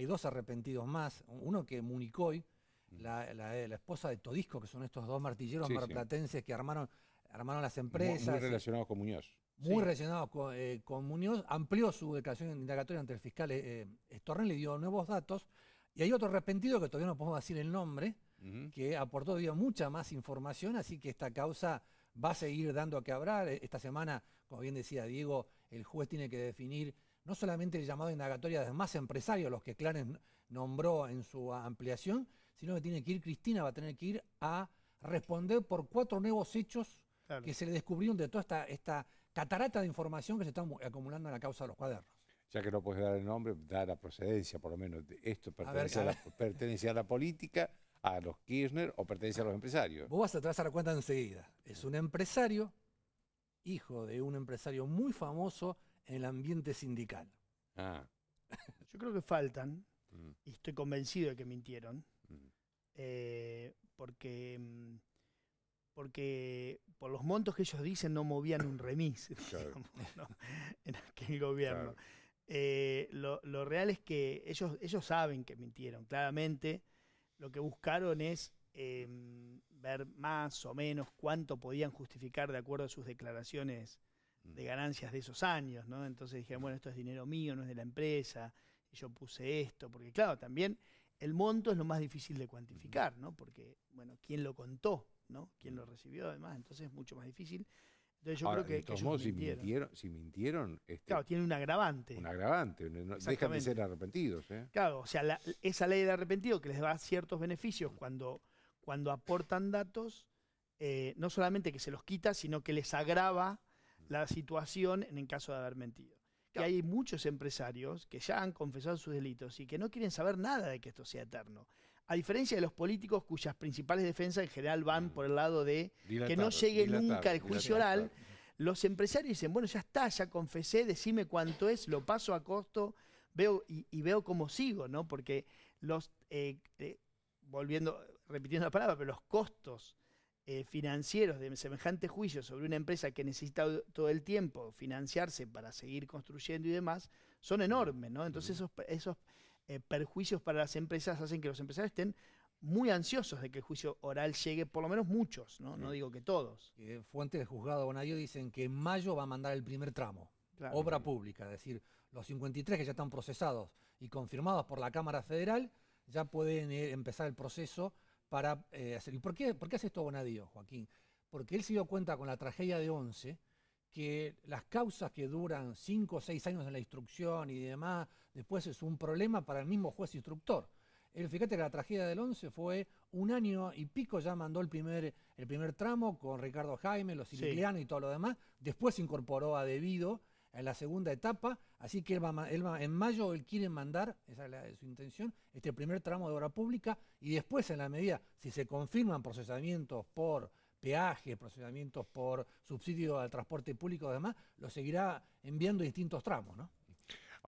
hay dos arrepentidos más, uno que Municoy, mm. eh, la, esposa de Todisco, que son estos dos martilleros marplatenses que armaron, armaron las empresas. Muy, eh. relacionados con Muñoz. Muy relacionados eh, con, Muñoz, amplió su declaración indagatoria ante el fiscal eh, le dio nuevos datos. Y hay otro arrepentido que todavía no podemos decir el nombre, que aportó todavía mucha más información, así que esta causa va a seguir dando a que Esta semana, como bien decía Diego, el juez tiene que definir no solamente el llamado de indagatoria de más empresarios, los que Clarence nombró en su ampliación, sino que tiene que ir Cristina, va a tener que ir a responder por cuatro nuevos hechos que se le descubrieron de toda esta, esta catarata de información que se está acumulando en la causa de los cuadernos ya que no puedes dar el nombre, da la procedencia, por lo menos. Esto pertenece a, la, pertenece a la política, a los Kirchner o pertenece a los empresarios. Vos vas a trazar la cuenta enseguida. Es un empresario, hijo de un empresario muy famoso el ambiente sindical. Ah. Yo creo que faltan, mm. y estoy convencido de que mintieron, mm. eh, porque, mm, porque por los montos que ellos dicen no movían un remis en aquel gobierno. Eh, lo, real es que ellos, ellos saben que mintieron, claramente lo que buscaron es em, ver más o menos cuánto podían justificar de acuerdo a sus declaraciones Mm. de ganancias de esos años, ¿no? Entonces dije, bueno, esto es dinero mío, no es de la empresa, y yo puse esto, porque claro, también el monto es lo más difícil de cuantificar, ¿no? Porque, bueno, ¿quién lo contó, ¿no? ¿Quién lo mm. recibió además? Entonces es mucho más difícil. Entonces yo creo que, Si mintieron, si este claro, tiene un agravante. Un agravante, dejan de ser arrepentidos. ¿eh? Claro, o sea, esa ley de arrepentido que les da ciertos beneficios cuando, cuando aportan datos, eh, no solamente que se los quita, sino que les agrava la situación en caso de haber mentido. Que hay muchos empresarios que ya han confesado sus delitos y que no quieren saber nada de que esto sea eterno. A diferencia de los políticos cuyas principales defensas en general van mm. por el lado de que no llegue nunca el juicio oral, los empresarios dicen, bueno, ya está, ya confesé, decime cuánto es, lo paso a costo veo, y, veo cómo sigo, ¿no? Porque los, eh, eh, volviendo, repitiendo la palabra, pero los costos eh, financieros de semejante juicio sobre una empresa que necesita todo el tiempo financiarse para seguir construyendo y demás son enormes, ¿no? Entonces esos, eh, perjuicios para las empresas hacen que los empresarios estén muy ansiosos de que el juicio oral llegue, por lo menos muchos, no, no digo que todos. Eh, fuentes del juzgado Bonadio dicen que en mayo va a mandar el primer tramo. Obra pública, es decir, los 53 que ya están procesados y confirmados por la Cámara Federal ya pueden empezar el proceso para eh, ¿Y por qué, hace esto Bonadío, Joaquín? Porque él se dio cuenta con la tragedia de Once que las causas que duran cinco o seis años en la instrucción y demás, después es un problema para el mismo juez instructor. El, fíjate que la tragedia del 11 fue un año y pico ya mandó el primer, el primer tramo con Ricardo Jaime, los Siligliano y todo lo demás. Después se incorporó a Debido en la segunda etapa, así que él va, en mayo él quiere mandar, esa es, su intención, este primer tramo de obra pública y después en la medida, si se confirman procesamientos por peaje, procesamientos por subsidio al transporte público, y demás, lo seguirá enviando distintos tramos, ¿no?